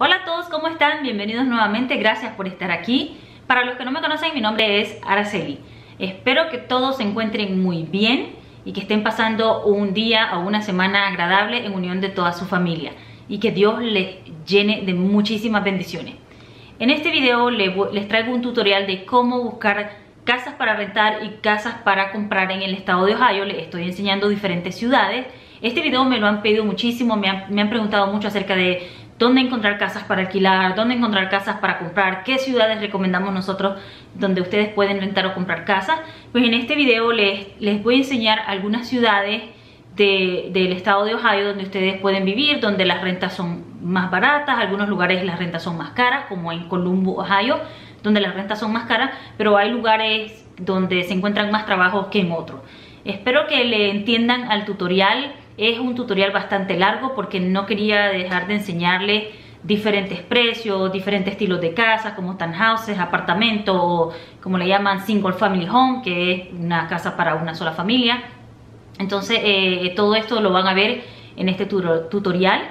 Hola a todos, ¿cómo están? Bienvenidos nuevamente, gracias por estar aquí. Para los que no me conocen, mi nombre es Araceli. Espero que todos se encuentren muy bien y que estén pasando un día o una semana agradable en unión de toda su familia y que Dios les llene de muchísimas bendiciones. En este video les traigo un tutorial de cómo buscar casas para rentar y casas para comprar en el estado de Ohio. Les estoy enseñando diferentes ciudades. Este video me lo han pedido muchísimo, me han, me han preguntado mucho acerca de dónde encontrar casas para alquilar, dónde encontrar casas para comprar, qué ciudades recomendamos nosotros donde ustedes pueden rentar o comprar casas. Pues en este video les, voy a enseñar algunas ciudades del estado de Ohio donde ustedes pueden vivir, donde las rentas son más baratas, algunos lugares las rentas son más caras, como en Columbus, Ohio, donde las rentas son más caras, pero hay lugares donde se encuentran más trabajos que en otros. Espero que le entiendan al tutorial es un tutorial bastante largo porque no quería dejar de enseñarles diferentes precios, diferentes estilos de casas, como houses, apartamentos, o como le llaman single family home, que es una casa para una sola familia. Entonces eh, todo esto lo van a ver en este tutorial.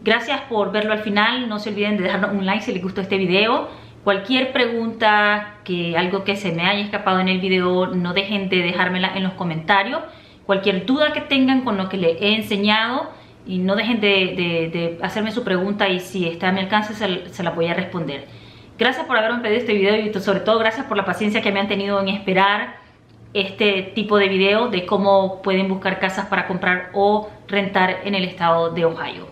Gracias por verlo al final, no se olviden de darnos un like si les gustó este video. Cualquier pregunta, que algo que se me haya escapado en el video, no dejen de dejármela en los comentarios cualquier duda que tengan con lo que les he enseñado y no dejen de, hacerme su pregunta y si está a mi alcance se, la voy a responder. Gracias por haberme pedido este video y sobre todo gracias por la paciencia que me han tenido en esperar este tipo de video de cómo pueden buscar casas para comprar o rentar en el estado de Ohio.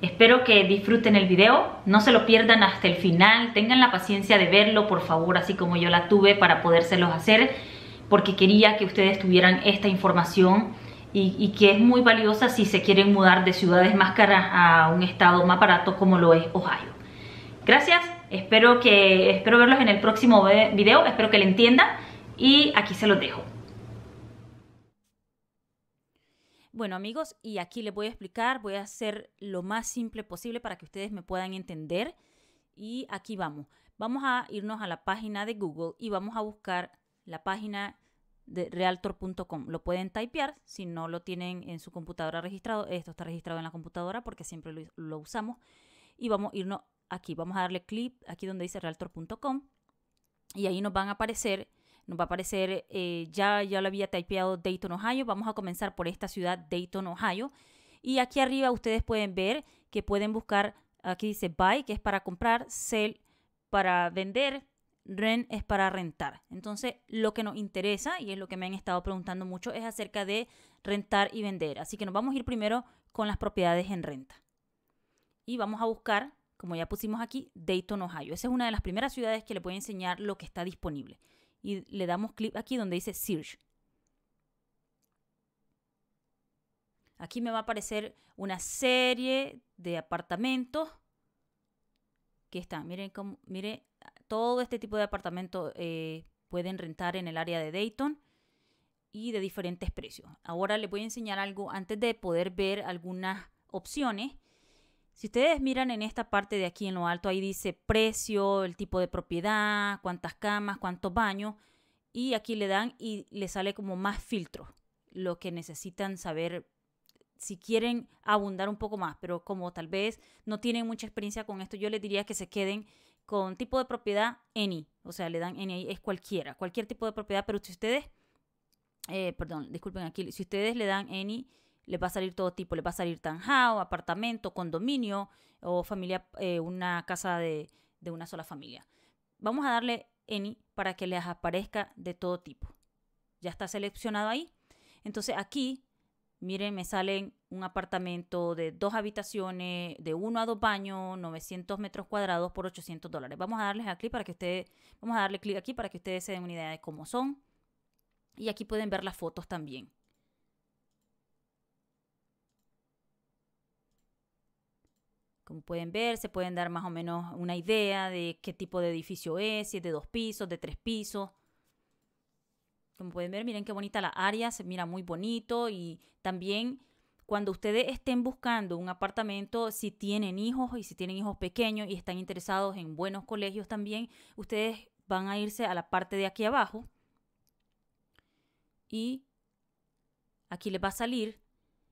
Espero que disfruten el video, no se lo pierdan hasta el final, tengan la paciencia de verlo por favor, así como yo la tuve para podérselos hacer porque quería que ustedes tuvieran esta información y, que es muy valiosa si se quieren mudar de ciudades más caras a un estado más barato como lo es Ohio. Gracias, espero, que, espero verlos en el próximo video, espero que lo entiendan y aquí se los dejo. Bueno amigos, y aquí les voy a explicar, voy a hacer lo más simple posible para que ustedes me puedan entender. Y aquí vamos. Vamos a irnos a la página de Google y vamos a buscar la página de realtor.com. Lo pueden typear si no lo tienen en su computadora registrado. Esto está registrado en la computadora porque siempre lo, usamos. Y vamos a irnos aquí. Vamos a darle clic aquí donde dice realtor.com. Y ahí nos van a aparecer, nos va a aparecer, eh, ya, ya lo había typeado Dayton, Ohio. Vamos a comenzar por esta ciudad, Dayton, Ohio. Y aquí arriba ustedes pueden ver que pueden buscar, aquí dice buy, que es para comprar, sell, para vender, Rent es para rentar. Entonces, lo que nos interesa, y es lo que me han estado preguntando mucho, es acerca de rentar y vender. Así que nos vamos a ir primero con las propiedades en renta. Y vamos a buscar, como ya pusimos aquí, Dayton, Ohio. Esa es una de las primeras ciudades que le a enseñar lo que está disponible. Y le damos clic aquí donde dice Search. Aquí me va a aparecer una serie de apartamentos que están. Miren cómo, miren, todo este tipo de apartamentos eh, pueden rentar en el área de Dayton y de diferentes precios. Ahora les voy a enseñar algo antes de poder ver algunas opciones. Si ustedes miran en esta parte de aquí en lo alto, ahí dice precio, el tipo de propiedad, cuántas camas, cuántos baños. Y aquí le dan y le sale como más filtro. lo que necesitan saber si quieren abundar un poco más, pero como tal vez no tienen mucha experiencia con esto, yo les diría que se queden con tipo de propiedad any, o sea, le dan any es cualquiera, cualquier tipo de propiedad, pero si ustedes, eh, perdón, disculpen aquí, si ustedes le dan any, le va a salir todo tipo, le va a salir tanjao, apartamento, condominio o familia, eh, una casa de, de una sola familia. Vamos a darle any para que les aparezca de todo tipo. Ya está seleccionado ahí. Entonces aquí, miren, me salen un apartamento de dos habitaciones, de uno a dos baños, 900 metros cuadrados por 800 dólares. Vamos a darles aquí para que ustedes, vamos a darle clic aquí para que ustedes se den una idea de cómo son. Y aquí pueden ver las fotos también. Como pueden ver, se pueden dar más o menos una idea de qué tipo de edificio es, si es de dos pisos, de tres pisos. Como pueden ver, miren qué bonita la área, se mira muy bonito y también cuando ustedes estén buscando un apartamento, si tienen hijos y si tienen hijos pequeños y están interesados en buenos colegios también, ustedes van a irse a la parte de aquí abajo y aquí les va a salir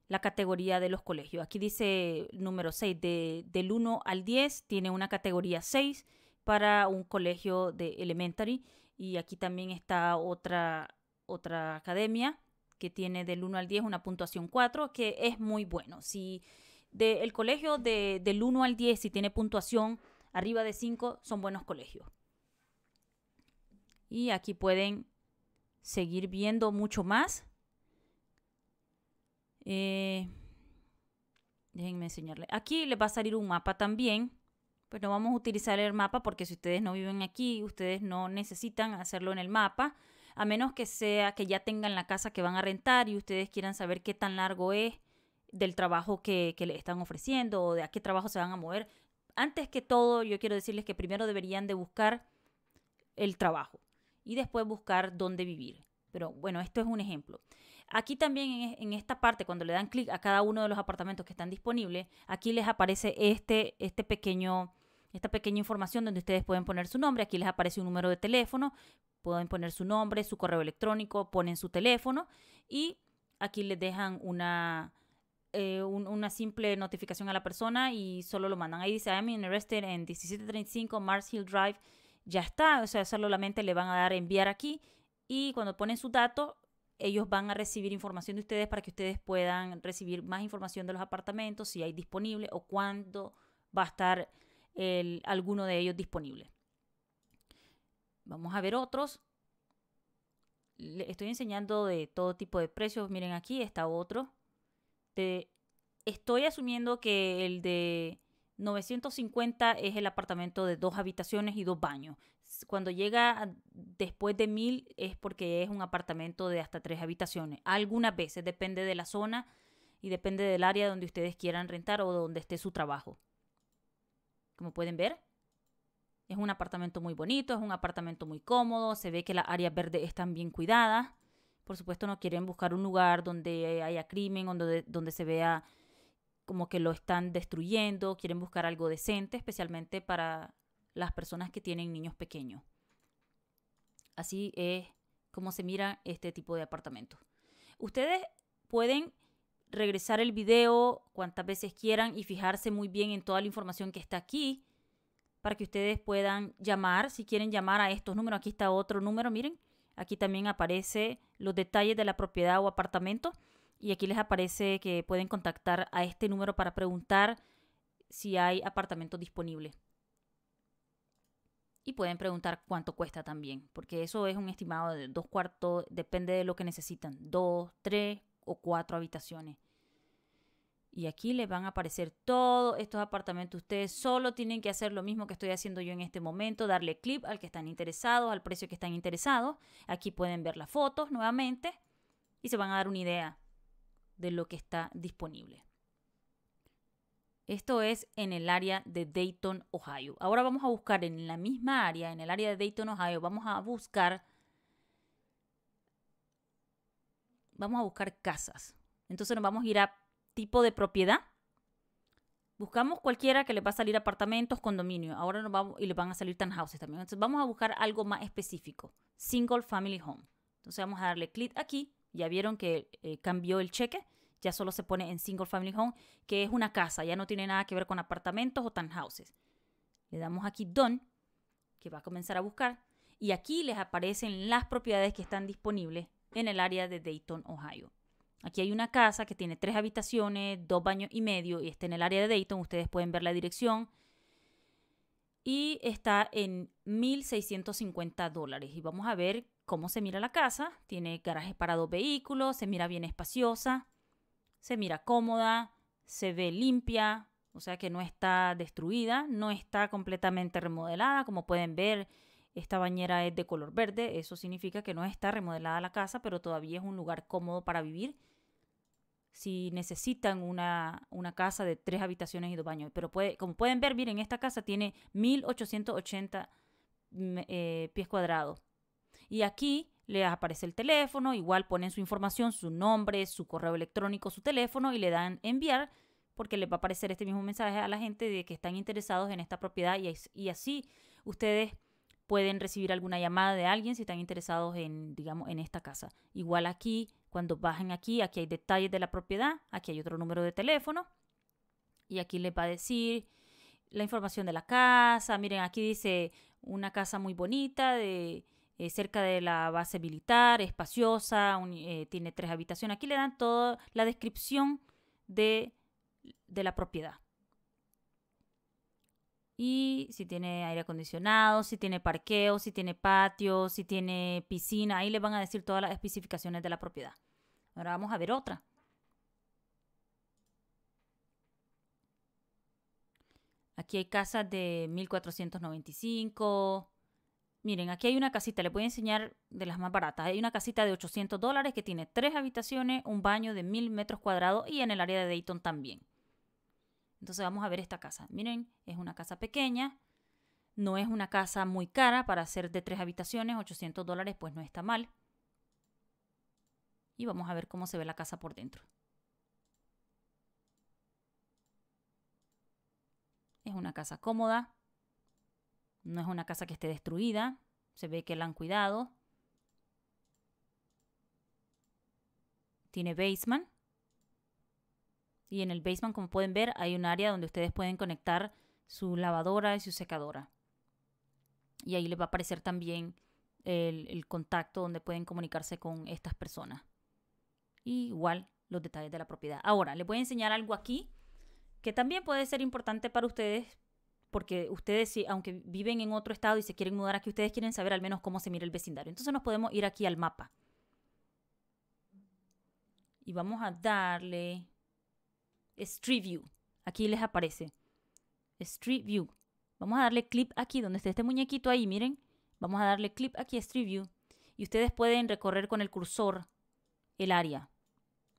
la categoría de los colegios. Aquí dice número 6, del 1 al 10 tiene una categoría 6 para un colegio de elementary y aquí también está otra, otra academia que tiene del 1 al 10 una puntuación 4, que es muy bueno. Si el colegio del 1 al 10, si tiene puntuación arriba de 5, son buenos colegios. Y aquí pueden seguir viendo mucho más. Eh, déjenme enseñarle Aquí les va a salir un mapa también. pero pues vamos a utilizar el mapa porque si ustedes no viven aquí, ustedes no necesitan hacerlo en el mapa a menos que sea que ya tengan la casa que van a rentar y ustedes quieran saber qué tan largo es del trabajo que, le están ofreciendo o de a qué trabajo se van a mover. Antes que todo, yo quiero decirles que primero deberían de buscar el trabajo y después buscar dónde vivir. Pero bueno, esto es un ejemplo. Aquí también en, esta parte, cuando le dan clic a cada uno de los apartamentos que están disponibles, aquí les aparece este, este pequeño esta pequeña información donde ustedes pueden poner su nombre. Aquí les aparece un número de teléfono, pueden poner su nombre, su correo electrónico, ponen su teléfono y aquí les dejan una, eh, una simple notificación a la persona y solo lo mandan. Ahí dice, I'm interested en 1735 Mars Hill Drive. Ya está, o sea, solamente le van a dar enviar aquí y cuando ponen su dato, ellos van a recibir información de ustedes para que ustedes puedan recibir más información de los apartamentos, si hay disponible o cuándo va a estar alguno de ellos disponible. Vamos a ver otros. Le estoy enseñando de todo tipo de precios. Miren aquí está otro. estoy asumiendo que el de 950 es el apartamento de dos habitaciones y dos baños. Cuando llega después de 1000 es porque es un apartamento de hasta tres habitaciones. Algunas veces depende de la zona y depende del área donde ustedes quieran rentar o donde esté su trabajo. Como pueden ver, es un apartamento muy bonito, es un apartamento muy cómodo, se ve que las áreas verdes están bien cuidadas. Por supuesto, no quieren buscar un lugar donde haya crimen, donde, donde se vea como que lo están destruyendo, quieren buscar algo decente, especialmente para las personas que tienen niños pequeños. Así es como se mira este tipo de apartamentos. Ustedes pueden regresar el video cuantas veces quieran y fijarse muy bien en toda la información que está aquí para que ustedes puedan llamar, si quieren llamar a estos números, aquí está otro número, miren, aquí también aparece los detalles de la propiedad o apartamento y aquí les aparece que pueden contactar a este número para preguntar si hay apartamento disponible. Y pueden preguntar cuánto cuesta también, porque eso es un estimado de dos cuartos, depende de lo que necesitan, dos, tres, o cuatro habitaciones. Y aquí les van a aparecer todos estos apartamentos. Ustedes solo tienen que hacer lo mismo que estoy haciendo yo en este momento, darle clip al que están interesados, al precio que están interesados. Aquí pueden ver las fotos nuevamente y se van a dar una idea de lo que está disponible. Esto es en el área de Dayton, Ohio. Ahora vamos a buscar en la misma área, en el área de Dayton, Ohio, vamos a buscar vamos a buscar casas. Entonces nos vamos a ir a tipo de propiedad. Buscamos cualquiera que le va a salir apartamentos, condominio. Ahora nos vamos y le van a salir townhouses también. Entonces vamos a buscar algo más específico. Single family home. Entonces vamos a darle clic aquí. Ya vieron que eh, cambió el cheque. Ya solo se pone en single family home, que es una casa. Ya no tiene nada que ver con apartamentos o townhouses. Le damos aquí done, que va a comenzar a buscar. Y aquí les aparecen las propiedades que están disponibles en el área de Dayton, Ohio. Aquí hay una casa que tiene tres habitaciones, dos baños y medio y está en el área de Dayton. Ustedes pueden ver la dirección. Y está en 1.650 dólares. Y vamos a ver cómo se mira la casa. Tiene garaje para dos vehículos, se mira bien espaciosa, se mira cómoda, se ve limpia, o sea que no está destruida, no está completamente remodelada. Como pueden ver, esta bañera es de color verde, eso significa que no está remodelada la casa, pero todavía es un lugar cómodo para vivir. Si necesitan una, casa de tres habitaciones y dos baños. Pero puede, como pueden ver, miren, esta casa tiene 1880 eh, pies cuadrados. Y aquí les aparece el teléfono, igual ponen su información, su nombre, su correo electrónico, su teléfono y le dan enviar porque les va a aparecer este mismo mensaje a la gente de que están interesados en esta propiedad y, y así ustedes pueden recibir alguna llamada de alguien si están interesados en, digamos, en esta casa. Igual aquí, cuando bajen aquí, aquí hay detalles de la propiedad, aquí hay otro número de teléfono y aquí les va a decir la información de la casa. Miren, aquí dice una casa muy bonita de eh, cerca de la base militar, espaciosa, eh, tiene tres habitaciones. Aquí le dan toda la descripción de la propiedad y si tiene aire acondicionado, si tiene parqueo, si tiene patio, si tiene piscina, ahí le van a decir todas las especificaciones de la propiedad. Ahora vamos a ver otra. Aquí hay casas de 1495. Miren, aquí hay una casita, le voy a enseñar de las más baratas. Hay una casita de 800 dólares que tiene tres habitaciones, un baño de 1000 metros cuadrados y en el área de Dayton también. Entonces vamos a ver esta casa. Miren, es una casa pequeña, no es una casa muy cara para hacer de tres habitaciones, 800 dólares pues no está mal. Y vamos a ver cómo se ve la casa por dentro. Es una casa cómoda, no es una casa que esté destruida, se ve que la han cuidado. Tiene basement. Y en el basement, como pueden ver, hay un área donde ustedes pueden conectar su lavadora y su secadora. Y ahí les va a aparecer también el, contacto donde pueden comunicarse con estas personas. igual los detalles de la propiedad. Ahora, les voy a enseñar algo aquí que también puede ser importante para ustedes porque ustedes, aunque viven en otro estado y se quieren mudar aquí, ustedes quieren saber al menos cómo se mira el vecindario. Entonces nos podemos ir aquí al mapa. Y vamos a darle Street View. Aquí les aparece. Street View. Vamos a darle clip aquí, donde está este muñequito ahí, miren. Vamos a darle clip aquí a Street View. Y ustedes pueden recorrer con el cursor el área.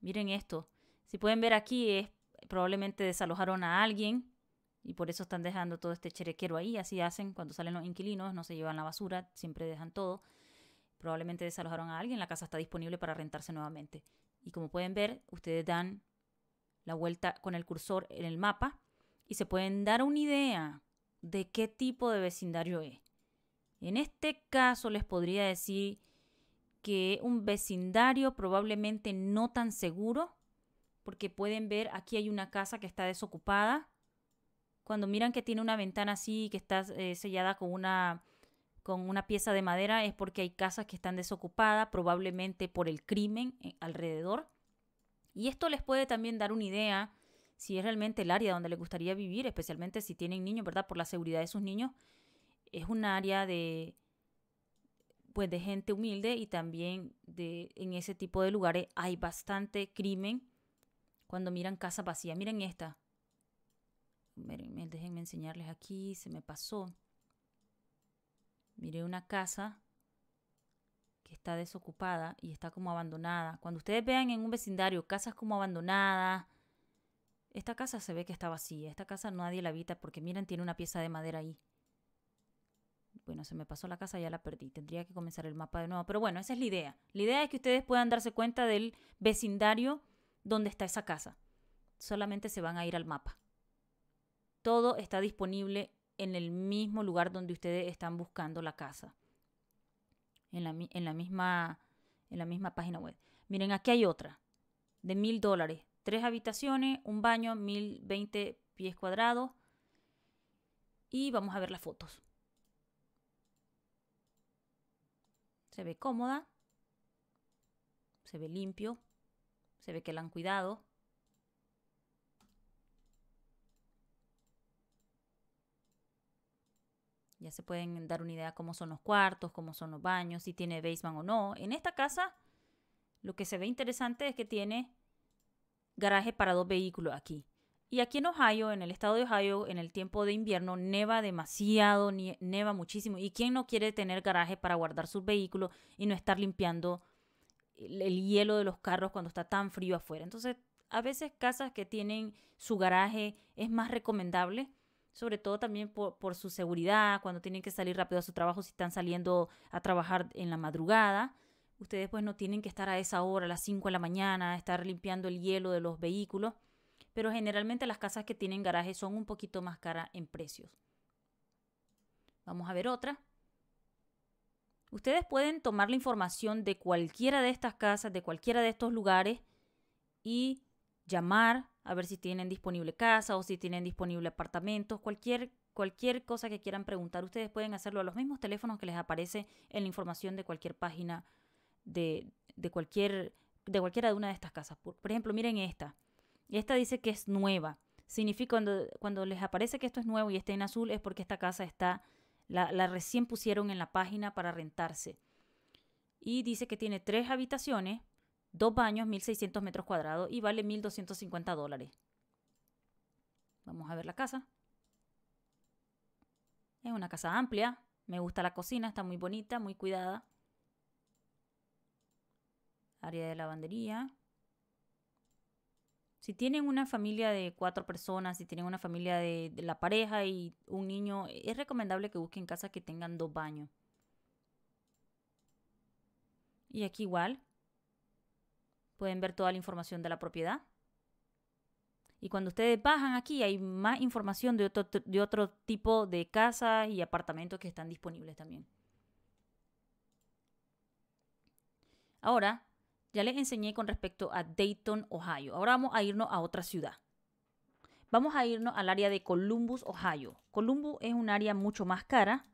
Miren esto. Si pueden ver aquí, es, probablemente desalojaron a alguien. Y por eso están dejando todo este cherequero ahí. Así hacen cuando salen los inquilinos. No se llevan la basura, siempre dejan todo. Probablemente desalojaron a alguien. La casa está disponible para rentarse nuevamente. Y como pueden ver, ustedes dan la vuelta con el cursor en el mapa y se pueden dar una idea de qué tipo de vecindario es. En este caso les podría decir que un vecindario probablemente no tan seguro, porque pueden ver aquí hay una casa que está desocupada. Cuando miran que tiene una ventana así que está eh, sellada con una con una pieza de madera es porque hay casas que están desocupadas, probablemente por el crimen eh, alrededor. Y esto les puede también dar una idea si es realmente el área donde les gustaría vivir, especialmente si tienen niños, ¿verdad? Por la seguridad de sus niños. Es un área de pues de gente humilde y también de en ese tipo de lugares hay bastante crimen cuando miran casa vacía. Miren esta. déjenme enseñarles aquí, se me pasó. Miré una casa que está desocupada y está como abandonada, cuando ustedes vean en un vecindario casas como abandonadas, esta casa se ve que está vacía, esta casa nadie la habita porque miren, tiene una pieza de madera ahí. Bueno, se me pasó la casa, ya la perdí. Tendría que comenzar el mapa de nuevo. Pero bueno, esa es la idea. La idea es que ustedes puedan darse cuenta del vecindario donde está esa casa. Solamente se van a ir al mapa. Todo está disponible en el mismo lugar donde ustedes están buscando la casa en la, misma, en la misma página web. Miren, aquí hay otra de mil dólares. Tres habitaciones, un baño, 1020 pies cuadrados. Y vamos a ver las fotos. Se ve cómoda. Se ve limpio. Se ve que la han cuidado. Ya se pueden dar una idea cómo son los cuartos, cómo son los baños, si tiene basement o no. En esta casa, lo que se ve interesante es que tiene garaje para dos vehículos aquí. Y aquí en Ohio, en el estado de Ohio, en el tiempo de invierno, neva demasiado, neva muchísimo. ¿Y quién no quiere tener garaje para guardar sus vehículos y no estar limpiando el hielo de los carros cuando está tan frío afuera? Entonces, a veces casas que tienen su garaje es más recomendable sobre todo también por, su seguridad, cuando tienen que salir rápido a su trabajo, si están saliendo a trabajar en la madrugada. Ustedes pues no tienen que estar a esa hora, a las 5 de la mañana, estar limpiando el hielo de los vehículos. Pero generalmente las casas que tienen garaje son un poquito más caras en precios. Vamos a ver otra. Ustedes pueden tomar la información de cualquiera de estas casas, de cualquiera de estos lugares y llamar a ver si tienen disponible casa o si tienen disponible apartamentos, cualquier cualquier cosa que quieran preguntar, ustedes pueden hacerlo a los mismos teléfonos que les aparece en la información de cualquier página de, cualquier de cualquiera de una de estas casas. Por, ejemplo, miren esta. Esta dice que es nueva. Significa cuando, cuando les aparece que esto es nuevo y está en azul es porque esta casa está, la, la recién pusieron en la página para rentarse. Y dice que tiene tres habitaciones Dos baños, 1.600 metros cuadrados y vale 1.250 dólares. Vamos a ver la casa. Es una casa amplia. Me gusta la cocina, está muy bonita, muy cuidada. Área de lavandería. Si tienen una familia de cuatro personas, si tienen una familia de, la pareja y un niño, es recomendable que busquen casas que tengan dos baños. Y aquí igual, Pueden ver toda la información de la propiedad. Y cuando ustedes bajan aquí hay más información de otro, de otro tipo de casas y apartamentos que están disponibles también. Ahora, ya les enseñé con respecto a Dayton, Ohio. Ahora vamos a irnos a otra ciudad. Vamos a irnos al área de Columbus, Ohio. Columbus es un área mucho más cara.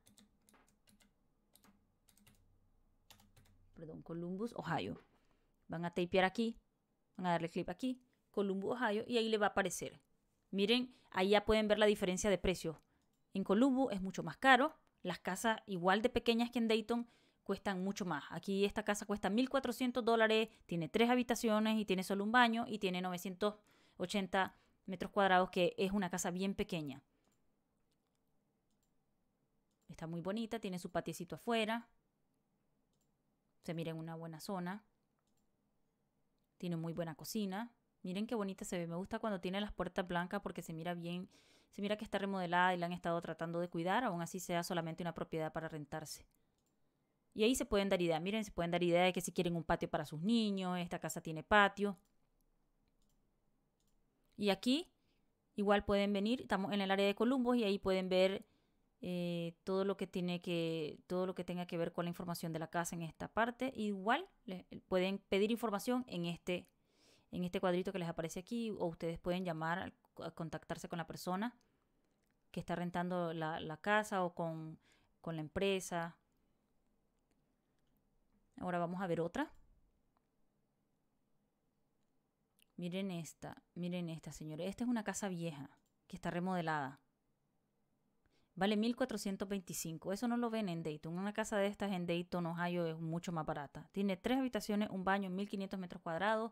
Perdón, Columbus, Ohio. Van a tapear aquí, van a darle clic aquí, Columbus, Ohio, y ahí le va a aparecer. Miren, ahí ya pueden ver la diferencia de precios. En Columbus es mucho más caro, las casas igual de pequeñas que en Dayton cuestan mucho más. Aquí esta casa cuesta 1.400 dólares, tiene tres habitaciones y tiene solo un baño y tiene 980 metros cuadrados, que es una casa bien pequeña. Está muy bonita, tiene su patiecito afuera. Se mira en una buena zona tiene muy buena cocina. Miren qué bonita se ve. Me gusta cuando tiene las puertas blancas porque se mira bien, se mira que está remodelada y la han estado tratando de cuidar, aún así sea solamente una propiedad para rentarse. Y ahí se pueden dar idea. Miren, se pueden dar idea de que si quieren un patio para sus niños, esta casa tiene patio. Y aquí igual pueden venir, estamos en el área de Columbus y ahí pueden ver eh, todo lo que tiene que todo lo que tenga que ver con la información de la casa en esta parte igual pueden pedir información en este en este cuadrito que les aparece aquí o ustedes pueden llamar a contactarse con la persona que está rentando la, casa o con, con la empresa ahora vamos a ver otra miren esta miren esta señores esta es una casa vieja que está remodelada vale 1425. Eso no lo ven en Dayton. Una casa de estas en Dayton, Ohio, es mucho más barata. Tiene tres habitaciones, un baño, 1500 metros cuadrados.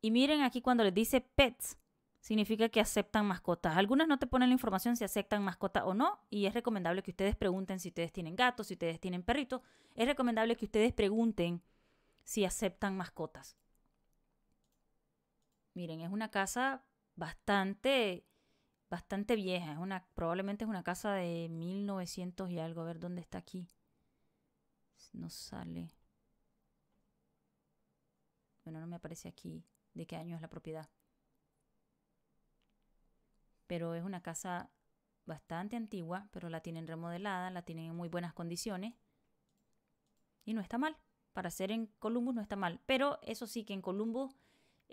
Y miren aquí cuando les dice pets, significa que aceptan mascotas. Algunas no te ponen la información si aceptan mascotas o no. Y es recomendable que ustedes pregunten si ustedes tienen gatos, si ustedes tienen perritos. Es recomendable que ustedes pregunten si aceptan mascotas. Miren, es una casa bastante bastante vieja. Es una, probablemente es una casa de 1900 y algo. A ver dónde está aquí. No sale. Bueno, no me aparece aquí de qué año es la propiedad. Pero es una casa bastante antigua, pero la tienen remodelada, la tienen en muy buenas condiciones. Y no está mal. Para ser en Columbus no está mal. Pero eso sí que en Columbus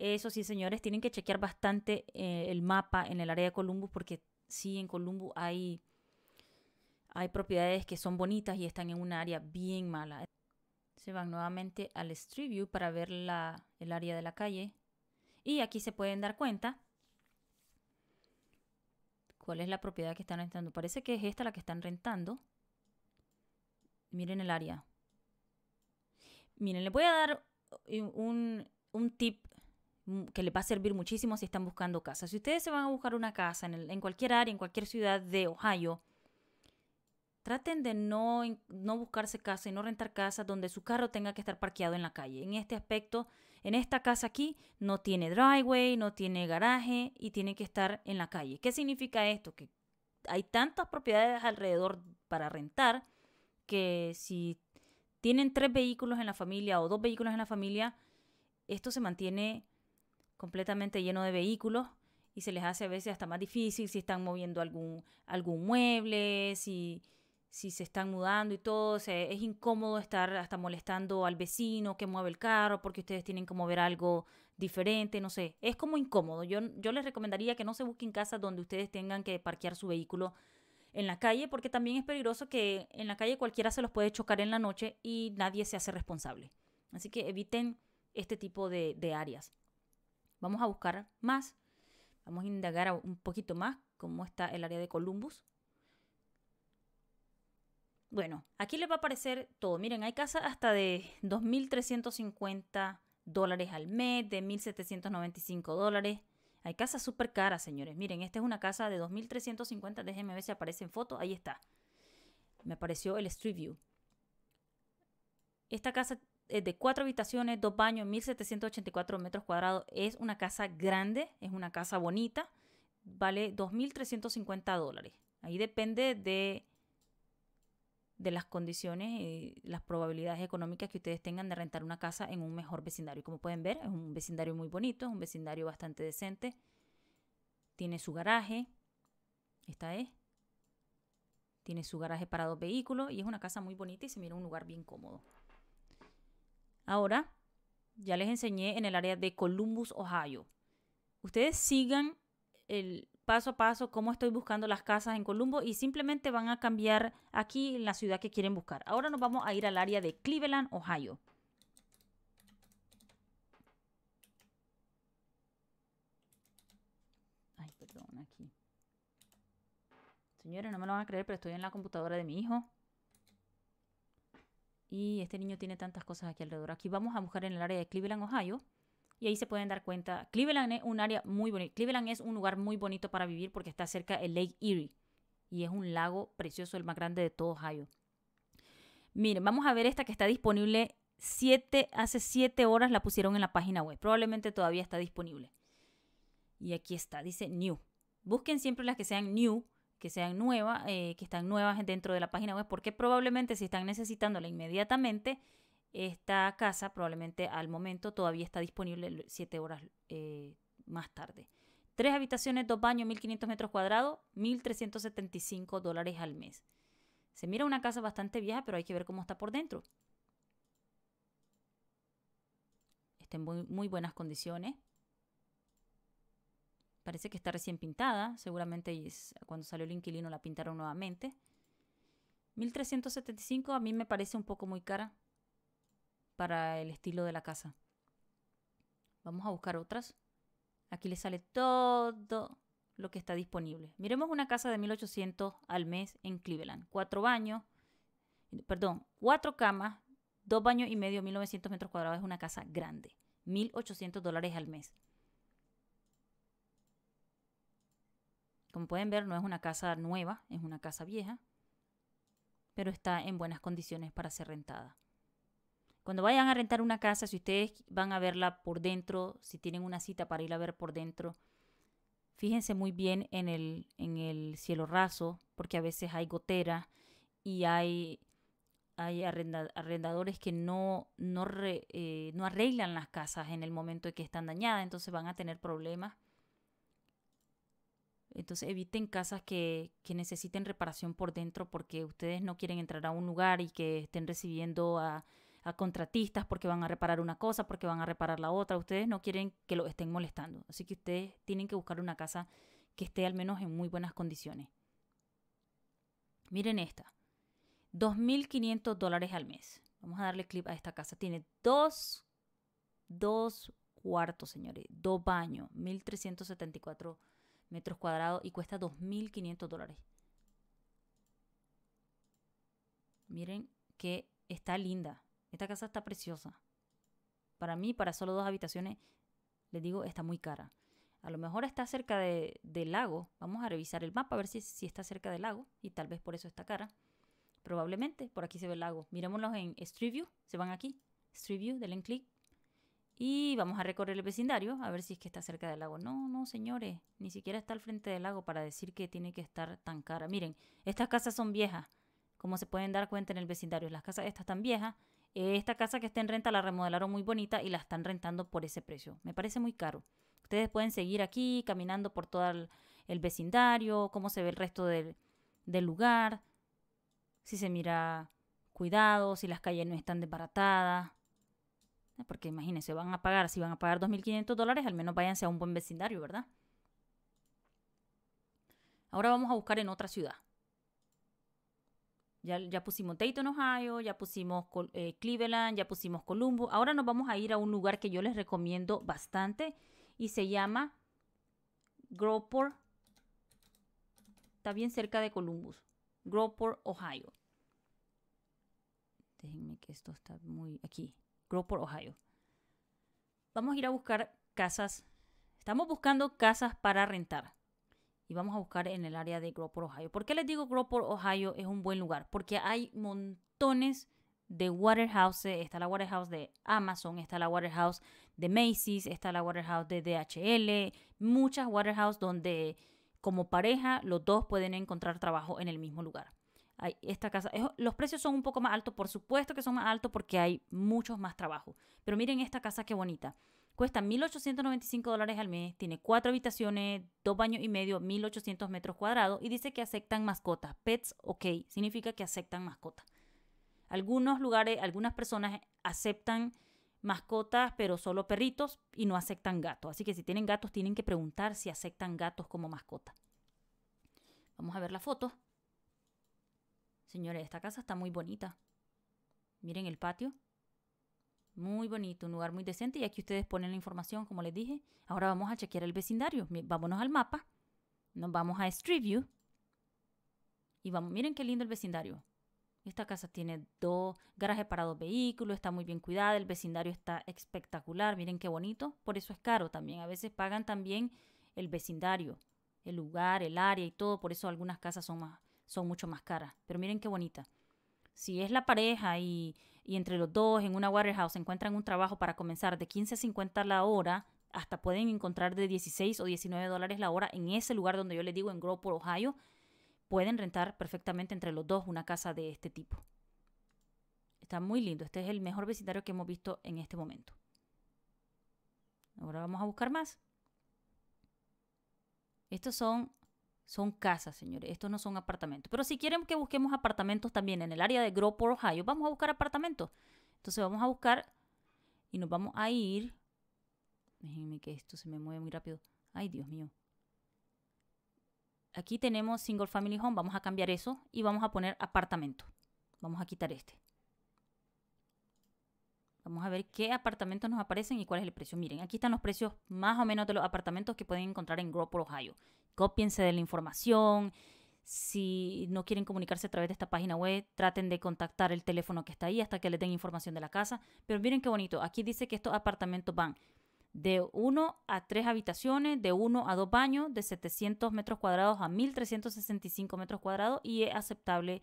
eso sí, señores, tienen que chequear bastante eh, el mapa en el área de Columbus porque sí, en Columbus hay, hay propiedades que son bonitas y están en un área bien mala. Se van nuevamente al Street View para ver el área de la calle. Y aquí se pueden dar cuenta cuál es la propiedad que están rentando. Parece que es esta la que están rentando. Miren el área. Miren, le voy a dar un, un tip que le va a servir muchísimo si están buscando casa. Si ustedes se van a buscar una casa en, cualquier área, en cualquier ciudad de Ohio, traten de no, no, buscarse casa y no rentar casa donde su carro tenga que estar parqueado en la calle. En este aspecto, en esta casa aquí no tiene driveway, no tiene garaje y tiene que estar en la calle. ¿Qué significa esto? Que hay tantas propiedades alrededor para rentar que si tienen tres vehículos en la familia o dos vehículos en la familia, esto se mantiene completamente lleno de vehículos y se les hace a veces hasta más difícil si están moviendo algún, algún mueble, si, si se están mudando y todo. es incómodo estar hasta molestando al vecino que mueve el carro porque ustedes tienen que mover algo diferente, no sé. Es como incómodo. Yo, les recomendaría que no se busquen casas donde ustedes tengan que parquear su vehículo en la calle porque también es peligroso que en la calle cualquiera se los puede chocar en la noche y nadie se hace responsable. Así que eviten este tipo de áreas. Vamos a buscar más, vamos a indagar un poquito más cómo está el área de Columbus. Bueno, aquí les va a aparecer todo. Miren, hay casas hasta de 2.350 dólares al mes, de 1.795 dólares. Hay casas súper caras, señores. Miren, esta es una casa de 2.350. Déjenme ver si aparece en foto. Ahí está. Me apareció el Street View. Esta casa es eh, de cuatro habitaciones, dos baños, 1.784 metros cuadrados. Es una casa grande, es una casa bonita. Vale 2.350 dólares. Ahí depende de, de las condiciones y las probabilidades económicas que ustedes tengan de rentar una casa en un mejor vecindario. Como pueden ver, es un vecindario muy bonito, es un vecindario bastante decente. Tiene su garaje. Esta es. Tiene su garaje para dos vehículos y es una casa muy bonita y se mira un lugar bien cómodo. Ahora, ya les enseñé en el área de Columbus, Ohio. Ustedes sigan el paso a paso cómo estoy buscando las casas en Columbus y simplemente van a cambiar aquí en la ciudad que quieren buscar. Ahora nos vamos a ir al área de Cleveland, Ohio. Ay, perdón, aquí. Señores, no me lo van a creer, pero estoy en la computadora de mi hijo y este niño tiene tantas cosas aquí alrededor. Aquí vamos a buscar en el área de Cleveland, Ohio. Y ahí se pueden dar cuenta. Cleveland es un área muy bonita. Cleveland es un lugar muy bonito para vivir porque está cerca del Lake Erie. Y es un lago precioso, el más grande de todo Ohio. Miren, vamos a ver esta que está disponible hace siete horas la pusieron en la página web. Probablemente todavía está disponible. Y aquí está, dice new. Busquen siempre las que sean new que sean nuevas, eh, que están nuevas dentro de la página web, porque probablemente si están necesitándola inmediatamente, esta casa probablemente al momento todavía está disponible 7 horas eh, más tarde. Tres habitaciones, dos baños, 1500 metros cuadrados, 1375 dólares al mes. Se mira una casa bastante vieja, pero hay que ver cómo está por dentro. Está en muy buenas condiciones parece que está recién pintada, seguramente cuando salió el inquilino la pintaron nuevamente. 1375 a mí me parece un poco muy cara para el estilo de la casa. Vamos a buscar otras. Aquí le sale todo lo que está disponible. Miremos una casa de 1800 al mes en Cleveland. Cuatro baños, perdón, cuatro camas, dos baños y medio, 1900 metros cuadrados. Es una casa grande. 1800 dólares al mes. Como pueden ver, no es una casa nueva, es una casa vieja, pero está en buenas condiciones para ser rentada. Cuando vayan a rentar una casa, si ustedes van a verla por dentro, si tienen una cita para ir a ver por dentro, fíjense muy bien en el, en el cielo raso, porque a veces hay gotera y hay, hay arrendadores que no, no, eh, no arreglan las casas en el momento en que están dañadas, entonces van a tener problemas entonces eviten casas que, necesiten reparación por dentro porque ustedes no quieren entrar a un lugar y que estén recibiendo a, contratistas porque van a reparar una cosa, porque van a reparar la otra. Ustedes no quieren que lo estén molestando. Así que ustedes tienen que buscar una casa que esté al menos en muy buenas condiciones. Miren esta. 2.500 dólares al mes. Vamos a darle clip a esta casa. Tiene dos, dos cuartos, señores. Dos baños. 1.374 metros cuadrados y cuesta 2.500 dólares. Miren que está linda. Esta casa está preciosa. Para mí, para solo dos habitaciones, les digo, está muy cara. A lo mejor está cerca del lago. Vamos a revisar el mapa a ver si, si, está cerca del lago. Y tal vez por eso está cara. Probablemente. Por aquí se ve el lago. Mirémoslos en Street View. Se van aquí. Street View, denle clic. Y vamos a recorrer el vecindario a ver si es que está cerca del lago. No, no, señores, ni siquiera está al frente del lago para decir que tiene que estar tan cara. Miren, estas casas son viejas, como se pueden dar cuenta en el vecindario. Las casas estas tan viejas. Eh, esta casa que está en renta la remodelaron muy bonita y la están rentando por ese precio. Me parece muy caro. Ustedes pueden seguir aquí caminando por todo el, vecindario, cómo se ve el resto del, del lugar, si se mira cuidado, si las calles no están desbaratadas porque imagínense, van a pagar, si van a pagar 2.500 dólares, al menos váyanse a un buen vecindario, ¿verdad? Ahora vamos a buscar en otra ciudad. Ya, pusimos Dayton, Ohio, ya pusimos eh, Cleveland, ya pusimos Columbus. Ahora nos vamos a ir a un lugar que yo les recomiendo bastante y se llama Growport. Está bien cerca de Columbus. Growport, Ohio. Déjenme que esto está muy aquí por Ohio. Vamos a ir a buscar casas. Estamos buscando casas para rentar. Y vamos a buscar en el área de Growport Ohio. ¿Por qué les digo Growport Ohio es un buen lugar? Porque hay montones de waterhouses. Está la waterhouse de Amazon, está la waterhouse de Macy's, está la waterhouse de DHL, muchas waterhouses donde como pareja los dos pueden encontrar trabajo en el mismo lugar esta casa, los precios son un poco más altos, por supuesto que son más altos porque hay muchos más trabajos. Pero miren esta casa qué bonita. Cuesta 1.895 dólares al mes, tiene cuatro habitaciones, dos baños y medio, 1.800 metros cuadrados y dice que aceptan mascotas. Pets, ok, significa que aceptan mascotas. Algunos lugares, algunas personas aceptan mascotas, pero solo perritos y no aceptan gatos. Así que si tienen gatos, tienen que preguntar si aceptan gatos como mascota. Vamos a ver la foto. Señores, esta casa está muy bonita. Miren el patio. Muy bonito, un lugar muy decente. Y aquí ustedes ponen la información, como les dije. Ahora vamos a chequear el vecindario. Vámonos al mapa. Nos vamos a Street View. Y vamos, miren qué lindo el vecindario. Esta casa tiene dos garajes para dos vehículos, está muy bien cuidada, el vecindario está espectacular, miren qué bonito. Por eso es caro también. A veces pagan también el vecindario, el lugar, el área y todo. Por eso algunas casas son más, son mucho más caras. Pero miren qué bonita. Si es la pareja y, entre los dos en una warehouse encuentran un trabajo para comenzar de 15 a 50 la hora, hasta pueden encontrar de 16 o 19 dólares la hora en ese lugar donde yo les digo, en Groveport, Ohio, pueden rentar perfectamente entre los dos una casa de este tipo. Está muy lindo. Este es el mejor vecindario que hemos visto en este momento. Ahora vamos a buscar más. Estos son son casas, señores. Estos no son apartamentos. Pero si quieren que busquemos apartamentos también en el área de Growport, Ohio, vamos a buscar apartamentos. Entonces vamos a buscar y nos vamos a ir. Déjenme que esto se me mueve muy rápido. Ay, Dios mío. Aquí tenemos single family home. Vamos a cambiar eso y vamos a poner apartamento. Vamos a quitar este. Vamos a ver qué apartamentos nos aparecen y cuál es el precio. Miren, aquí están los precios más o menos de los apartamentos que pueden encontrar en Gropor, Ohio cópiense de la información. Si no quieren comunicarse a través de esta página web, traten de contactar el teléfono que está ahí hasta que le den información de la casa. Pero miren qué bonito, aquí dice que estos apartamentos van de 1 a 3 habitaciones, de 1 a 2 baños, de 700 metros cuadrados a 1365 metros cuadrados y es aceptable,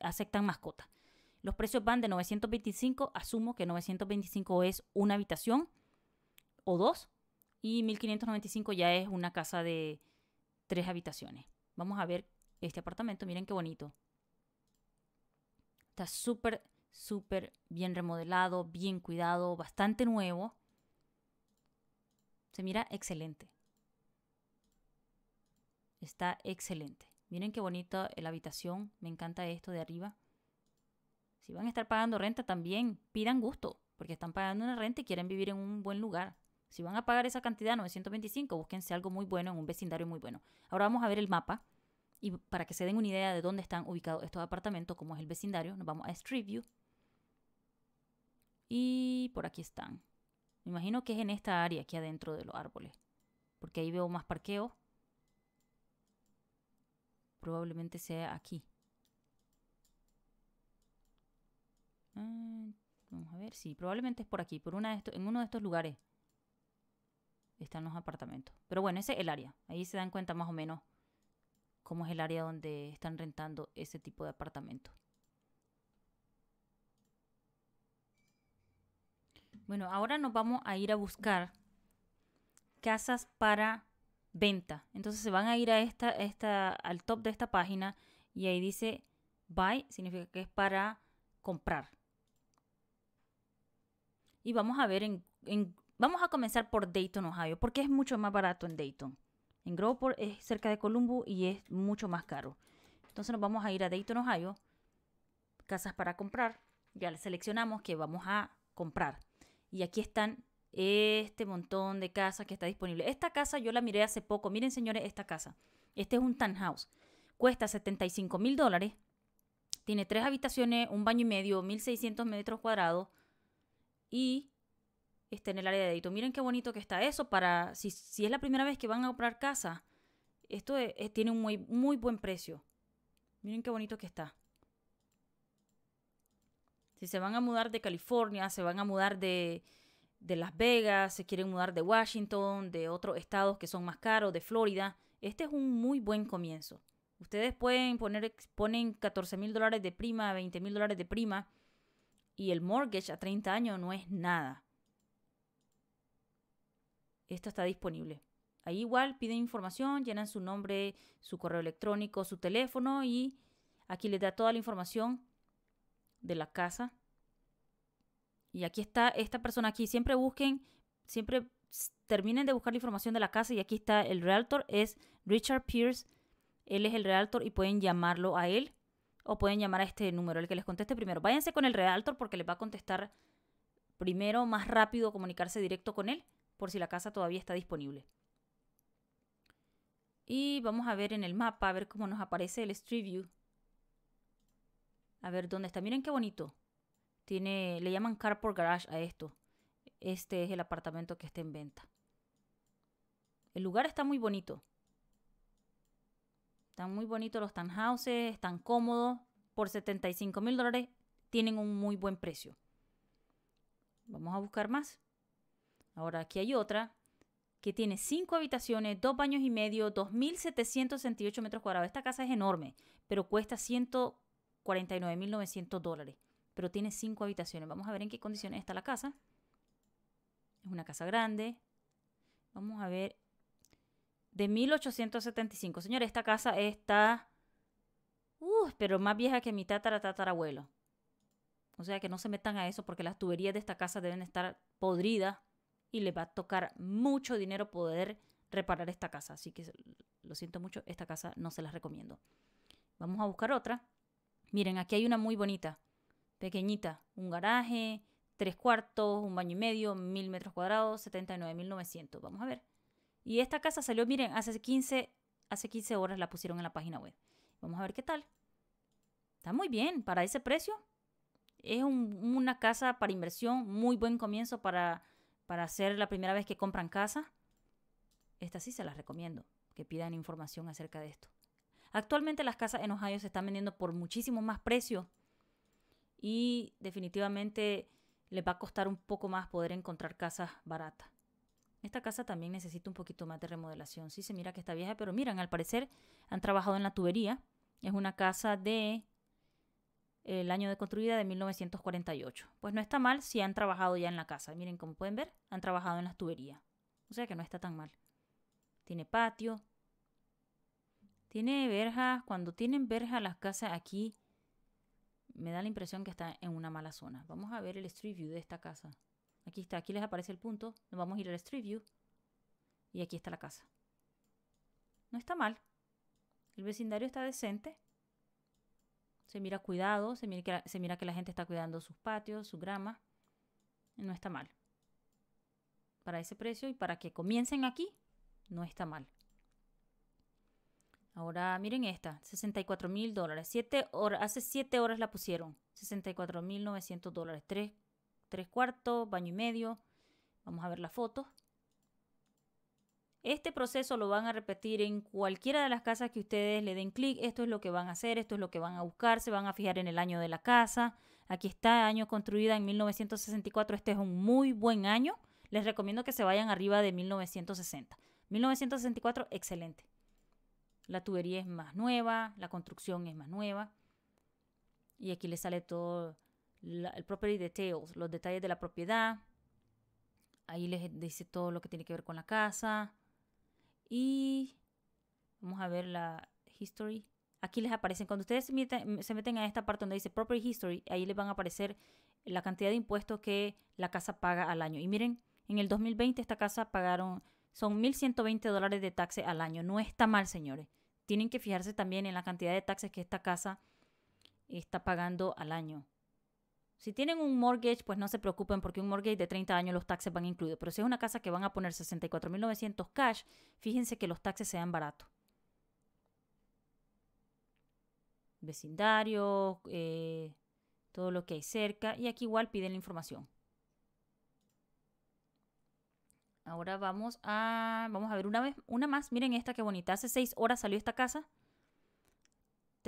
aceptan mascotas. Los precios van de 925, asumo que 925 es una habitación o dos, y 1595 ya es una casa de, tres habitaciones. Vamos a ver este apartamento, miren qué bonito. Está súper, súper bien remodelado, bien cuidado, bastante nuevo. Se mira excelente. Está excelente. Miren qué bonita la habitación. Me encanta esto de arriba. Si van a estar pagando renta también, pidan gusto, porque están pagando una renta y quieren vivir en un buen lugar. Si van a pagar esa cantidad, 925, búsquense algo muy bueno en un vecindario muy bueno. Ahora vamos a ver el mapa y para que se den una idea de dónde están ubicados estos apartamentos, como es el vecindario, nos vamos a Street View. Y por aquí están. Me imagino que es en esta área aquí adentro de los árboles, porque ahí veo más parqueo. Probablemente sea aquí. Ah, vamos a ver, sí, probablemente es por aquí, por en uno de estos lugares están los apartamentos. Pero bueno, ese es el área. Ahí se dan cuenta más o menos cómo es el área donde están rentando ese tipo de apartamento. Bueno, ahora nos vamos a ir a buscar casas para venta. Entonces se van a ir a esta, esta, al top de esta página y ahí dice buy, significa que es para comprar. Y vamos a ver en Vamos a comenzar por Dayton, Ohio, porque es mucho más barato en Dayton. En Groveport es cerca de Columbus y es mucho más caro. Entonces nos vamos a ir a Dayton, Ohio, casas para comprar. Ya le seleccionamos que vamos a comprar. Y aquí están este montón de casas que está disponible. Esta casa yo la miré hace poco. Miren, señores, esta casa. Este es un townhouse. Cuesta 75 mil dólares. Tiene tres habitaciones, un baño y medio, 1600 metros cuadrados. Y está en el área de Edito Miren qué bonito que está eso para, si, es la primera vez que van a comprar casa, esto e, tiene un muy, muy buen precio. Miren qué bonito que está. Si se van a mudar de California, se van a mudar de, de Las Vegas, se quieren mudar de Washington, de otros estados que son más caros, de Florida, este es un muy buen comienzo. Ustedes pueden poner, ponen 14 mil dólares de prima, 20 mil dólares de prima y el mortgage a 30 años no es nada. Esta está disponible. Ahí igual piden información, llenan su nombre, su correo electrónico, su teléfono y aquí les da toda la información de la casa. Y aquí está esta persona aquí. Siempre busquen, siempre terminen de buscar la información de la casa y aquí está el realtor, es Richard Pierce. Él es el realtor y pueden llamarlo a él o pueden llamar a este número, el que les conteste primero. Váyanse con el realtor porque les va a contestar primero, más rápido, comunicarse directo con él por si la casa todavía está disponible. Y vamos a ver en el mapa, a ver cómo nos aparece el Street View. A ver dónde está. Miren qué bonito. Tiene, le llaman Carport Garage a esto. Este es el apartamento que está en venta. El lugar está muy bonito. Están muy bonitos los townhouses, están cómodos. Por 75 mil dólares tienen un muy buen precio. Vamos a buscar más. Ahora aquí hay otra que tiene cinco habitaciones, dos baños y medio, 2.768 metros cuadrados. Esta casa es enorme, pero cuesta 149.900 dólares. Pero tiene cinco habitaciones. Vamos a ver en qué condiciones está la casa. Es una casa grande. Vamos a ver. De 1875. Señores, esta casa está... Uh, pero más vieja que mi tataratatarabuelo. O sea que no se metan a eso porque las tuberías de esta casa deben estar podridas y le va a tocar mucho dinero poder reparar esta casa. Así que lo siento mucho, esta casa no se las recomiendo. Vamos a buscar otra. Miren, aquí hay una muy bonita, pequeñita, un garaje, tres cuartos, un baño y medio, mil metros cuadrados, 79.900. Vamos a ver. Y esta casa salió, miren, hace 15, hace 15 horas la pusieron en la página web. Vamos a ver qué tal. Está muy bien para ese precio. Es una casa para inversión, muy buen comienzo para para hacer la primera vez que compran casa, esta sí se las recomiendo, que pidan información acerca de esto. Actualmente las casas en Ohio se están vendiendo por muchísimo más precio y definitivamente les va a costar un poco más poder encontrar casas baratas. Esta casa también necesita un poquito más de remodelación. Sí, se mira que está vieja, pero miran, al parecer han trabajado en la tubería. Es una casa de el año de construida de 1948. Pues no está mal si han trabajado ya en la casa. Miren, como pueden ver, han trabajado en las tuberías. O sea que no está tan mal. Tiene patio. Tiene verjas. Cuando tienen verjas las casas aquí, me da la impresión que está en una mala zona. Vamos a ver el Street View de esta casa. Aquí está, aquí les aparece el punto. Nos vamos a ir al Street View. Y aquí está la casa. No está mal. El vecindario está decente. Se mira cuidado, se mira, que, la gente está cuidando sus patios, su grama. No está mal. Para ese precio y para que comiencen aquí, no está mal. Ahora miren esta, 64 mil dólares. Siete hace 7 horas la pusieron. 64 mil 900 dólares. 3 tres, cuartos, baño y medio. Vamos a ver la foto. Este proceso lo van a repetir en cualquiera de las casas que ustedes le den clic. Esto es lo que van a hacer, esto es lo que van a buscar, se van a fijar en el año de la casa. Aquí está, año construida en 1964. Este es un muy buen año. Les recomiendo que se vayan arriba de 1960. 1964, excelente. La tubería es más nueva, la construcción es más nueva. Y aquí les sale todo el property details, los detalles de la propiedad. Ahí les dice todo lo que tiene que ver con la casa. Y vamos a ver la history. Aquí les aparecen, cuando ustedes se meten, se meten a esta parte donde dice Property History, ahí les van a aparecer la cantidad de impuestos que la casa paga al año. Y miren, en el 2020 esta casa pagaron, son 1.120 dólares de taxes al año. No está mal, señores. Tienen que fijarse también en la cantidad de taxes que esta casa está pagando al año. Si tienen un mortgage, pues no se preocupen porque un mortgage de 30 años los taxes van incluidos. Pero si es una casa que van a poner 64.900 cash, fíjense que los taxes sean baratos. Vecindario, eh, todo lo que hay cerca. Y aquí igual piden la información. Ahora vamos a, vamos a ver una, vez, una más. Miren esta que bonita. Hace 6 horas salió esta casa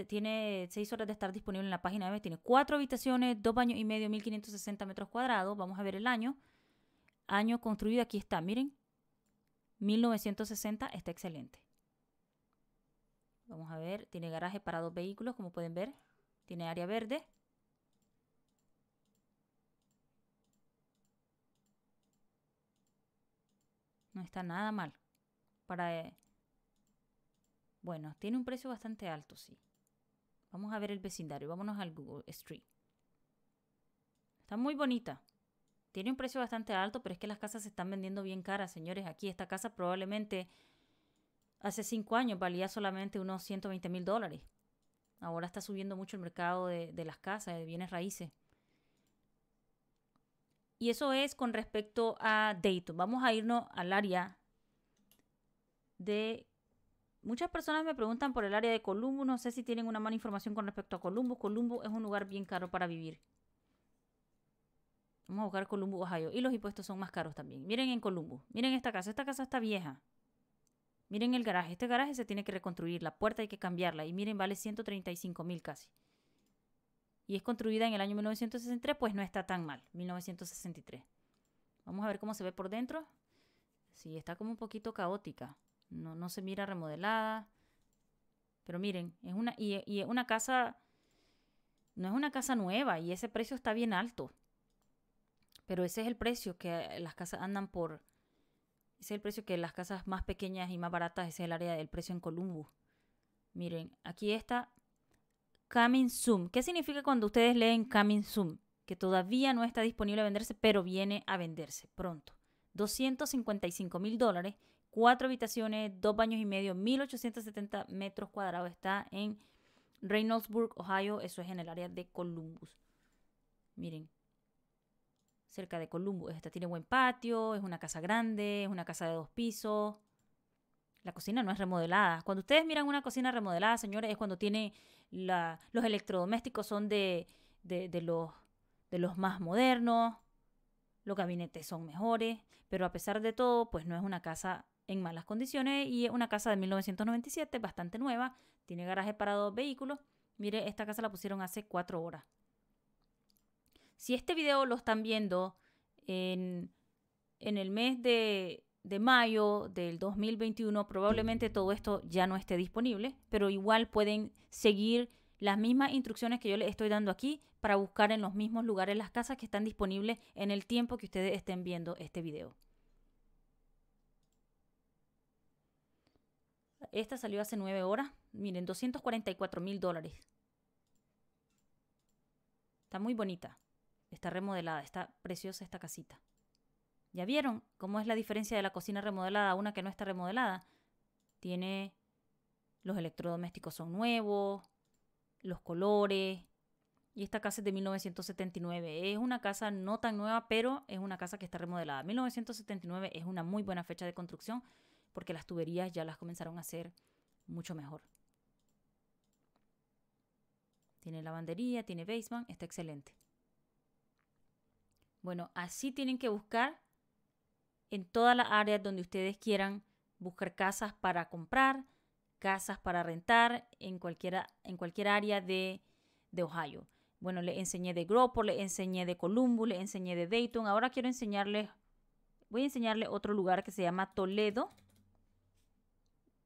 tiene 6 horas de estar disponible en la página web, tiene cuatro habitaciones, dos baños y medio, 1560 metros cuadrados, vamos a ver el año. Año construido, aquí está, miren, 1960, está excelente. Vamos a ver, tiene garaje para dos vehículos, como pueden ver, tiene área verde. No está nada mal para... Eh, bueno, tiene un precio bastante alto, sí. Vamos a ver el vecindario. Vámonos al Google Street. Está muy bonita. Tiene un precio bastante alto, pero es que las casas se están vendiendo bien caras, señores. Aquí esta casa probablemente hace cinco años valía solamente unos 120 mil dólares. Ahora está subiendo mucho el mercado de, de las casas, de bienes raíces. Y eso es con respecto a Dayton. Vamos a irnos al área de Muchas personas me preguntan por el área de Columbus, no sé si tienen una mala información con respecto a Columbo. Columbo es un lugar bien caro para vivir. Vamos a buscar Columbus, Ohio. Y los impuestos son más caros también. Miren en Columbus. Miren esta casa. Esta casa está vieja. Miren el garaje. Este garaje se tiene que reconstruir. La puerta hay que cambiarla. Y miren, vale 135 mil casi. Y es construida en el año 1963, pues no está tan mal. 1963. Vamos a ver cómo se ve por dentro. Sí, está como un poquito caótica. No, se mira remodelada. Pero miren, es una, y, es una casa, no es una casa nueva y ese precio está bien alto. Pero ese es el precio que las casas andan por, ese es el precio que las casas más pequeñas y más baratas, ese es el área del precio en Columbus. Miren, aquí está Coming Zoom. ¿Qué significa cuando ustedes leen Coming Zoom? Que todavía no está disponible a venderse, pero viene a venderse pronto. 255 mil dólares cuatro habitaciones, dos baños y medio, 1870 metros cuadrados. Está en Reynoldsburg, Ohio. Eso es en el área de Columbus. Miren, cerca de Columbus. Esta tiene buen patio, es una casa grande, es una casa de dos pisos. La cocina no es remodelada. Cuando ustedes miran una cocina remodelada, señores, es cuando tiene los electrodomésticos son de, los, de los más modernos, los gabinetes son mejores, pero a pesar de todo, pues no es una casa en malas condiciones y es una casa de 1997, bastante nueva, tiene garaje para dos vehículos. Mire, esta casa la pusieron hace cuatro horas. Si este video lo están viendo en, el mes de, de mayo del 2021, probablemente todo esto ya no esté disponible, pero igual pueden seguir las mismas instrucciones que yo les estoy dando aquí para buscar en los mismos lugares las casas que están disponibles en el tiempo que ustedes estén viendo este video. Esta salió hace nueve horas. Miren, 244 mil dólares. Está muy bonita. Está remodelada. Está preciosa esta casita. ¿Ya vieron cómo es la diferencia de la cocina remodelada a una que no está remodelada? Tiene... Los electrodomésticos son nuevos. Los colores. Y esta casa es de 1979. Es una casa no tan nueva, pero es una casa que está remodelada. 1979 es una muy buena fecha de construcción porque las tuberías ya las comenzaron a hacer mucho mejor. Tiene lavandería, tiene basement, está excelente. Bueno, así tienen que buscar en todas las áreas donde ustedes quieran buscar casas para comprar, casas para rentar en, cualquiera, en cualquier área de, Ohio. Bueno, les enseñé de Gropo, les enseñé de Columbus, les enseñé de Dayton. Ahora quiero enseñarles, voy a enseñarles otro lugar que se llama Toledo.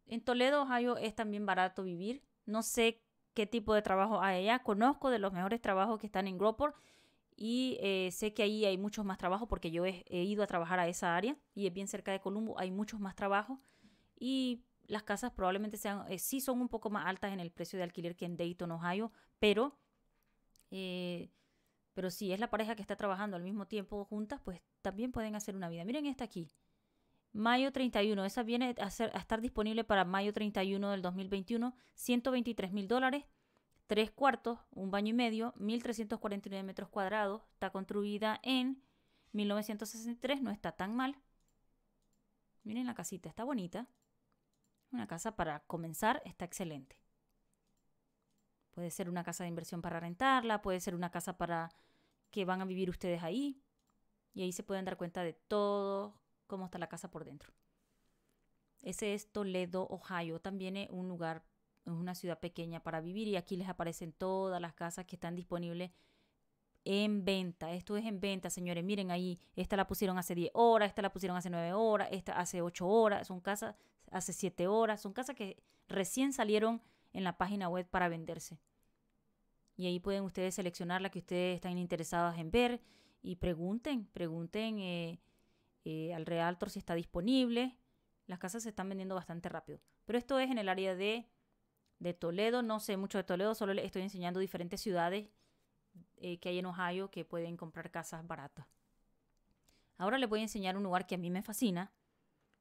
En Toledo, Ohio, es también barato vivir. No sé qué tipo de trabajo hay allá. Conozco de los mejores trabajos que están en GroPort. y eh, sé que ahí hay muchos más trabajos porque yo he, ido a trabajar a esa área y es bien cerca de Columbo. Hay muchos más trabajos y las casas probablemente sean, eh, sí son un poco más altas en el precio de alquiler que en Dayton, Ohio, pero, eh, pero si es la pareja que está trabajando al mismo tiempo juntas, pues también pueden hacer una vida. Miren esta aquí. Mayo 31, esa viene a, estar disponible para mayo 31 del 2021, 123 mil dólares, tres cuartos, un baño y medio, 1.349 metros cuadrados, está construida en 1963, no está tan mal. Miren la casita, está bonita. Una casa para comenzar está excelente. Puede ser una casa de inversión para rentarla, puede ser una casa para que van a vivir ustedes ahí. Y ahí se pueden dar cuenta de todo cómo está la casa por dentro. Ese es Toledo, Ohio. También es un lugar, es una ciudad pequeña para vivir y aquí les aparecen todas las casas que están disponibles en venta. Esto es en venta, señores. Miren ahí, esta la pusieron hace 10 horas, esta la pusieron hace 9 horas, esta hace 8 horas, son casas hace 7 horas, son casas que recién salieron en la página web para venderse. Y ahí pueden ustedes seleccionar la que ustedes están interesados en ver y pregunten, pregunten. Eh, eh, al realtor si está disponible. Las casas se están vendiendo bastante rápido. Pero esto es en el área de, Toledo. No sé mucho de Toledo, solo les estoy enseñando diferentes ciudades eh, que hay en Ohio que pueden comprar casas baratas. Ahora les voy a enseñar un lugar que a mí me fascina.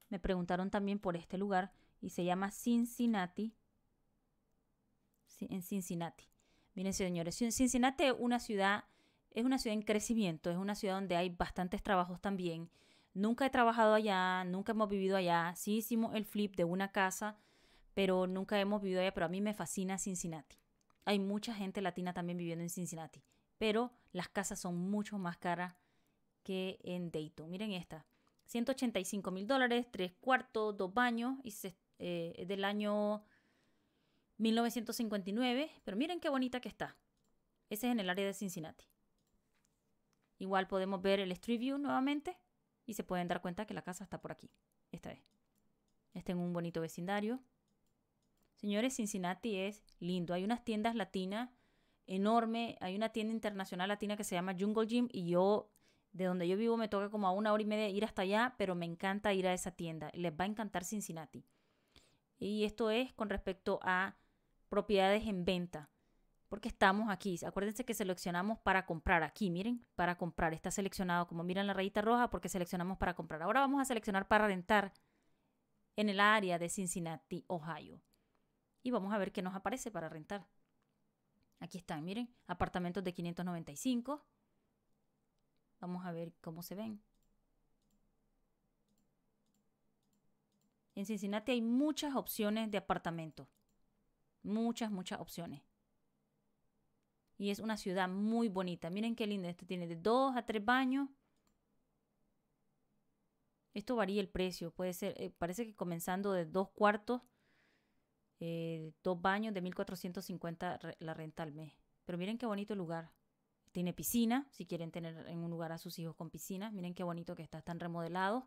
Me preguntaron también por este lugar y se llama Cincinnati. En Cincinnati. Miren, señores, Cincinnati una ciudad, es una ciudad en crecimiento, es una ciudad donde hay bastantes trabajos también. Nunca he trabajado allá, nunca hemos vivido allá. Sí hicimos el flip de una casa, pero nunca hemos vivido allá. Pero a mí me fascina Cincinnati. Hay mucha gente latina también viviendo en Cincinnati, pero las casas son mucho más caras que en Dayton. Miren esta, 185 mil dólares, tres cuartos, dos baños, y eh, del año 1959. Pero miren qué bonita que está. Ese es en el área de Cincinnati. Igual podemos ver el Street View nuevamente y se pueden dar cuenta que la casa está por aquí, esta vez. Está en un bonito vecindario. Señores, Cincinnati es lindo. Hay unas tiendas latinas enorme. Hay una tienda internacional latina que se llama Jungle Gym y yo, de donde yo vivo, me toca como a una hora y media ir hasta allá, pero me encanta ir a esa tienda. Les va a encantar Cincinnati. Y esto es con respecto a propiedades en venta porque estamos aquí. Acuérdense que seleccionamos para comprar aquí, miren, para comprar. Está seleccionado, como miren la rayita roja, porque seleccionamos para comprar. Ahora vamos a seleccionar para rentar en el área de Cincinnati, Ohio. Y vamos a ver qué nos aparece para rentar. Aquí están, miren, apartamentos de 595. Vamos a ver cómo se ven. En Cincinnati hay muchas opciones de apartamentos. Muchas, muchas opciones. Y es una ciudad muy bonita. Miren qué linda. Esto tiene de dos a tres baños. Esto varía el precio. Puede ser, eh, parece que comenzando de dos cuartos, eh, dos baños de 1.450 la renta al mes. Pero miren qué bonito el lugar. Tiene piscina, si quieren tener en un lugar a sus hijos con piscina. Miren qué bonito que está, están remodelados.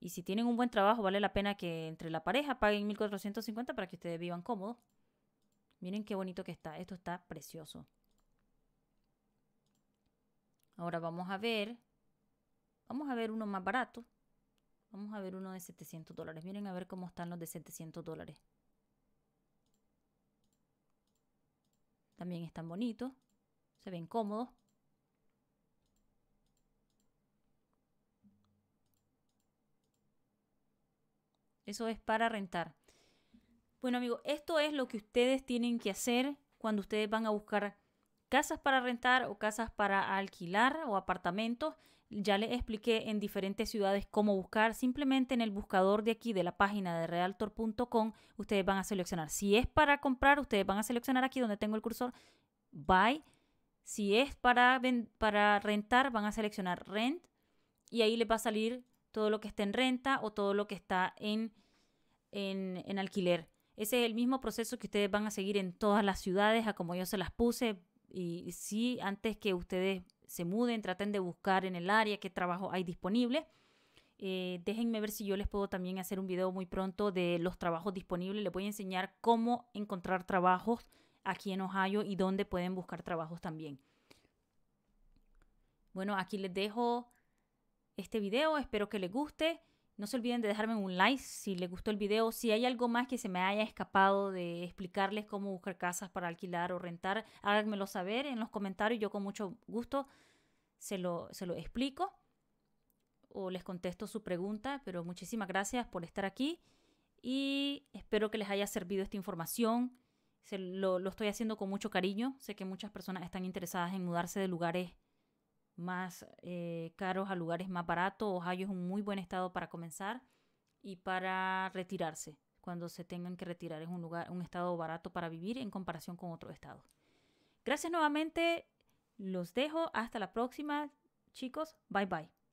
Y si tienen un buen trabajo, vale la pena que entre la pareja paguen 1.450 para que ustedes vivan cómodos. Miren qué bonito que está. Esto está precioso. Ahora vamos a ver. Vamos a ver uno más barato. Vamos a ver uno de 700 dólares. Miren a ver cómo están los de 700 dólares. También están bonitos. Se ven cómodos. Eso es para rentar. Bueno, amigo, esto es lo que ustedes tienen que hacer cuando ustedes van a buscar casas para rentar o casas para alquilar o apartamentos. Ya les expliqué en diferentes ciudades cómo buscar. Simplemente en el buscador de aquí de la página de realtor.com ustedes van a seleccionar. Si es para comprar, ustedes van a seleccionar aquí donde tengo el cursor, buy. Si es para, para rentar, van a seleccionar rent y ahí les va a salir todo lo que está en renta o todo lo que está en, en alquiler. Ese es el mismo proceso que ustedes van a seguir en todas las ciudades, a como yo se las puse. Y sí, antes que ustedes se muden, traten de buscar en el área qué trabajo hay disponible. Eh, déjenme ver si yo les puedo también hacer un video muy pronto de los trabajos disponibles. Les voy a enseñar cómo encontrar trabajos aquí en Ohio y dónde pueden buscar trabajos también. Bueno, aquí les dejo este video. Espero que les guste. No se olviden de dejarme un like si les gustó el video. Si hay algo más que se me haya escapado de explicarles cómo buscar casas para alquilar o rentar, háganmelo saber en los comentarios. Yo con mucho gusto se lo, se lo explico o les contesto su pregunta. Pero muchísimas gracias por estar aquí y espero que les haya servido esta información. lo, lo estoy haciendo con mucho cariño. Sé que muchas personas están interesadas en mudarse de lugares más eh, caros a lugares más baratos. Ohio es un muy buen estado para comenzar y para retirarse. Cuando se tengan que retirar es un lugar, un estado barato para vivir en comparación con otro estado. Gracias nuevamente. Los dejo. Hasta la próxima, chicos. Bye bye.